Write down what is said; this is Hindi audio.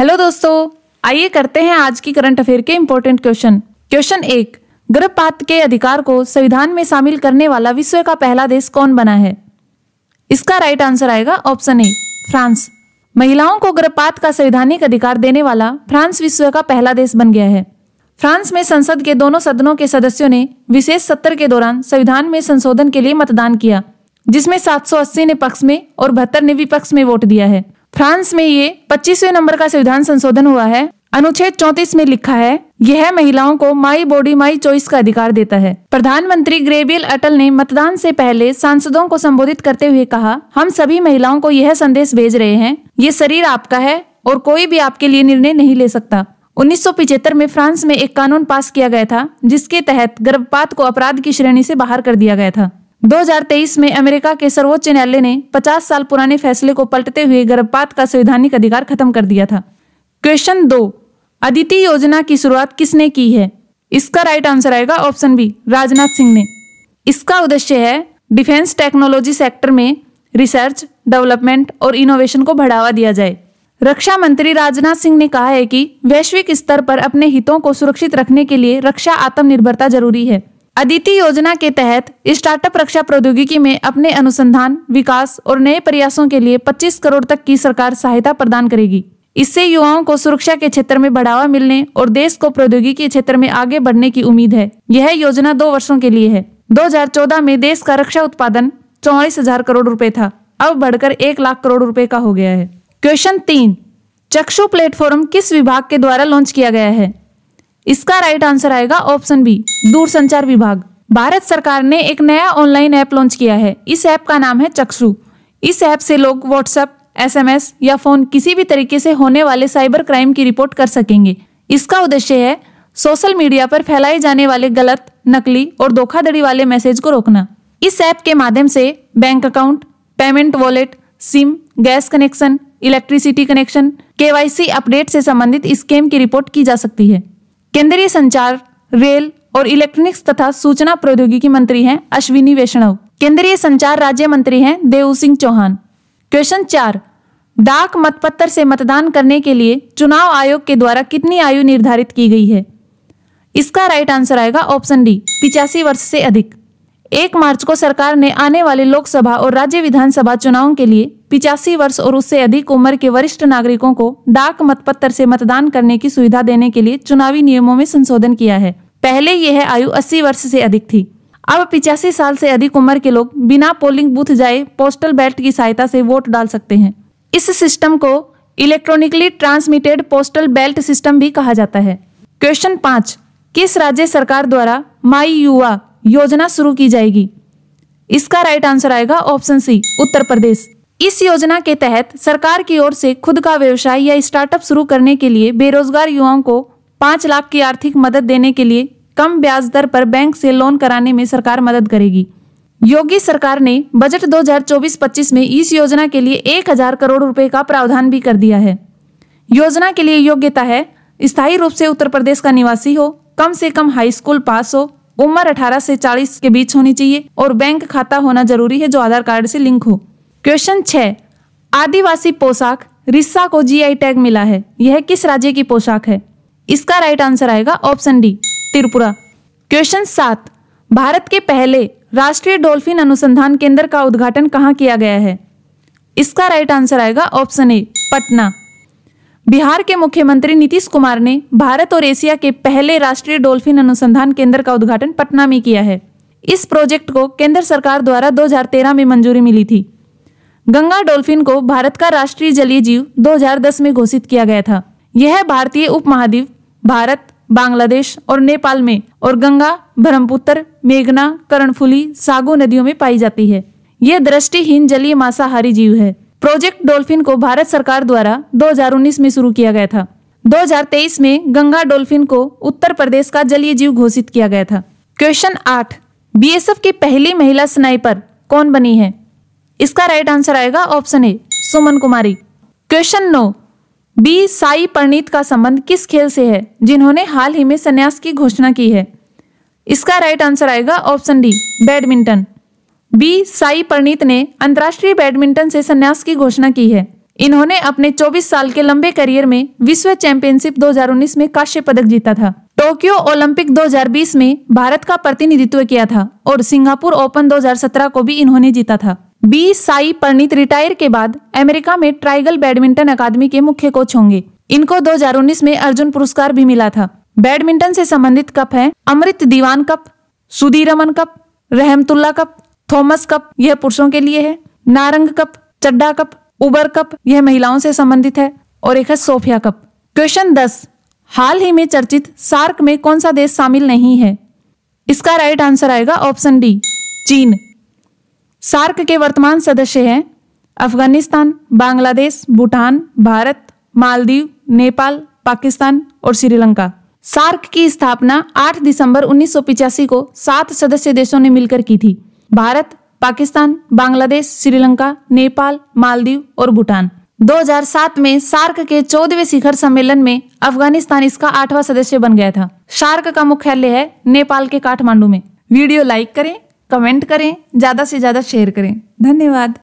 हेलो दोस्तों आइए करते हैं आज की करंट अफेयर के इम्पोर्टेंट क्वेश्चन क्वेश्चन एक गर्भपात के अधिकार को संविधान में शामिल करने वाला विश्व का पहला देश कौन बना है इसका राइट आंसर आएगा ऑप्शन ए फ्रांस महिलाओं को गर्भपात का संवैधानिक अधिकार देने वाला फ्रांस विश्व का पहला देश बन गया है फ्रांस में संसद के दोनों सदनों के सदस्यों ने विशेष सत्र के दौरान संविधान में संशोधन के लिए मतदान किया जिसमें 780 ने पक्ष में और बहत्तर ने विपक्ष में वोट दिया है फ्रांस में ये पच्चीसवे नंबर का संविधान संशोधन हुआ है अनुच्छेद 34 में लिखा है यह महिलाओं को माई बॉडी माई चॉइस का अधिकार देता है प्रधानमंत्री ग्रेबियल अटल ने मतदान से पहले सांसदों को संबोधित करते हुए कहा हम सभी महिलाओं को यह संदेश भेज रहे हैं ये शरीर आपका है और कोई भी आपके लिए निर्णय नहीं ले सकता उन्नीस में फ्रांस में एक कानून पास किया गया था जिसके तहत गर्भपात को अपराध की श्रेणी से बाहर कर दिया गया था 2023 में अमेरिका के सर्वोच्च न्यायालय ने 50 साल पुराने फैसले को पलटते हुए गर्भपात का संवैधानिक अधिकार खत्म कर दिया था क्वेश्चन दो अदिति योजना की शुरुआत किसने की है इसका राइट आंसर आएगा ऑप्शन बी राजनाथ सिंह ने इसका उद्देश्य है डिफेंस टेक्नोलॉजी सेक्टर में रिसर्च डेवलपमेंट और इनोवेशन को बढ़ावा दिया जाए रक्षा मंत्री राजनाथ सिंह ने कहा है कि वैश्विक स्तर पर अपने हितों को सुरक्षित रखने के लिए रक्षा आत्मनिर्भरता जरूरी है अदिति योजना के तहत स्टार्टअप रक्षा प्रौद्योगिकी में अपने अनुसंधान विकास और नए प्रयासों के लिए 25 करोड़ तक की सरकार सहायता प्रदान करेगी इससे युवाओं को सुरक्षा के क्षेत्र में बढ़ावा मिलने और देश को प्रौद्योगिकी क्षेत्र में आगे बढ़ने की उम्मीद है यह योजना दो वर्षों के लिए है 2014 में देश का रक्षा उत्पादन चौवालीस हजार करोड़ रुपए था अब बढ़कर एक लाख करोड़ रुपए का हो गया है क्वेश्चन तीन चक्षु प्लेटफॉर्म किस विभाग के द्वारा लॉन्च किया गया है इसका राइट आंसर आएगा ऑप्शन बी दूरसंचार विभाग भारत सरकार ने एक नया ऑनलाइन ऐप लॉन्च किया है इस ऐप का नाम है चक्षु इस ऐप से लोग व्हाट्सएप एसएमएस या फोन किसी भी तरीके से होने वाले साइबर क्राइम की रिपोर्ट कर सकेंगे इसका उद्देश्य है सोशल मीडिया पर फैलाए जाने वाले गलत नकली और धोखाधड़ी वाले मैसेज को रोकना इस ऐप के माध्यम से bank account payment wallet SIM gas connection electricity connection KYC update से संबंधित स्कैम की रिपोर्ट की जा सकती है केंद्रीय संचार रेल और इलेक्ट्रॉनिक्स तथा सूचना प्रौद्योगिकी मंत्री हैं अश्विनी वैष्णव केंद्रीय संचार राज्य मंत्री हैं देव सिंह चौहान क्वेश्चन चार डाक मतपत्र से मतदान करने के लिए चुनाव आयोग के द्वारा कितनी आयु निर्धारित की गई है इसका राइट आंसर आएगा ऑप्शन डी पिचासी वर्ष से अधिक एक मार्च को सरकार ने आने वाले लोकसभा और राज्य विधानसभा चुनाव के लिए पिचासी वर्ष और उससे अधिक उम्र के वरिष्ठ नागरिकों को डाक मतपत्र से मतदान करने की सुविधा देने के लिए चुनावी नियमों में संशोधन किया है पहले यह आयु 80 वर्ष से अधिक थी अब पिचासी साल से अधिक उम्र के लोग बिना पोलिंग बूथ जाए पोस्टल बैलेट की सहायता से वोट डाल सकते हैं इस सिस्टम को electronically transmitted postal ballot system भी कहा जाता है क्वेश्चन पाँच किस राज्य सरकार द्वारा माई युवा योजना शुरू की जाएगी इसका राइट आंसर आएगा ऑप्शन सी उत्तर प्रदेश इस योजना के तहत सरकार की ओर से खुद का व्यवसाय या स्टार्टअप शुरू करने के लिए बेरोजगार युवाओं को पांच लाख की आर्थिक मदद देने के लिए कम ब्याज दर पर बैंक से लोन कराने में सरकार मदद करेगी योगी सरकार ने बजट 2024-25 में इस योजना के लिए एक हजार करोड़ रुपए का प्रावधान भी कर दिया है योजना के लिए योग्यता है स्थायी रूप से उत्तर प्रदेश का निवासी हो कम से कम हाई स्कूल पास हो उम्र 18 से 40 के बीच होनी चाहिए और बैंक खाता होना जरूरी है जो आधार कार्ड से लिंक हो क्वेश्चन छः आदिवासी पोशाक रिस्सा को जीआई टैग मिला है यह किस राज्य की पोशाक है इसका राइट आंसर आएगा ऑप्शन डी त्रिपुरा क्वेश्चन सात भारत के पहले राष्ट्रीय डॉल्फिन अनुसंधान केंद्र का उद्घाटन कहाँ किया गया है इसका राइट आंसर आएगा ऑप्शन ए पटना बिहार के मुख्यमंत्री नीतीश कुमार ने भारत और एशिया के पहले राष्ट्रीय डोल्फिन अनुसंधान केंद्र का उद्घाटन पटना में किया है इस प्रोजेक्ट को केंद्र सरकार द्वारा 2013 में मंजूरी मिली थी गंगा डोल्फिन को भारत का राष्ट्रीय जलीय जीव 2010 में घोषित किया गया था यह भारतीय उपमहाद्वीप भारत बांग्लादेश और नेपाल में और गंगा ब्रह्मपुत्र मेघना कर्णफुली सागो नदियों में पाई जाती है यह दृष्टिहीन जलीय मांसाहारी जीव है प्रोजेक्ट डोल्फिन को भारत सरकार द्वारा 2019 में शुरू किया गया था 2023 में गंगा डोल्फिन को उत्तर प्रदेश का जलीय जीव घोषित किया गया था क्वेश्चन आठ बी की पहली महिला स्नाइपर कौन बनी है इसका राइट आंसर आएगा option A Suman Kumari question नौ बी साई परनीत का संबंध किस खेल से है जिन्होंने हाल ही में संन्यास की घोषणा की है इसका राइट आंसर आएगा option D badminton B Sai Praneeth ने अंतर्राष्ट्रीय बैडमिंटन से संन्यास की घोषणा की है इन्होंने अपने 24 साल के लंबे करियर में विश्व चैंपियनशिप 2019 में कांस्य पदक जीता था टोक्यो ओलंपिक 2020 में भारत का प्रतिनिधित्व किया था और सिंगापुर ओपन 2017 को भी इन्होंने जीता था बी साई परनीत रिटायर के बाद अमेरिका में ट्राइगल बैडमिंटन अकादमी के मुख्य कोच होंगे इनको 2019 में अर्जुन पुरस्कार भी मिला था बैडमिंटन से संबंधित कप है Amrit Diwan cup Sudirman cup Rahmatullah cup Thomas cup यह पुरुषों के लिए है Narang cup Chadha cup Uber cup यह महिलाओं से संबंधित है और एक है सोफिया कप क्वेश्चन दस हाल ही में चर्चित सार्क में कौन सा देश शामिल नहीं है इसका राइट आंसर आएगा ऑप्शन डी चीन सार्क के वर्तमान सदस्य हैं अफगानिस्तान बांग्लादेश भूटान भारत मालदीव नेपाल पाकिस्तान और श्रीलंका सार्क की स्थापना 8 दिसंबर उन्नीस को सात सदस्य देशों ने मिलकर की थी भारत पाकिस्तान बांग्लादेश श्रीलंका नेपाल मालदीव और भूटान 2007 में सार्क के चौदहवें शिखर सम्मेलन में अफगानिस्तान इसका आठवां सदस्य बन गया था सार्क का मुख्यालय है नेपाल के काठमांडू में वीडियो लाइक करें कमेंट करें ज्यादा से ज्यादा शेयर करें धन्यवाद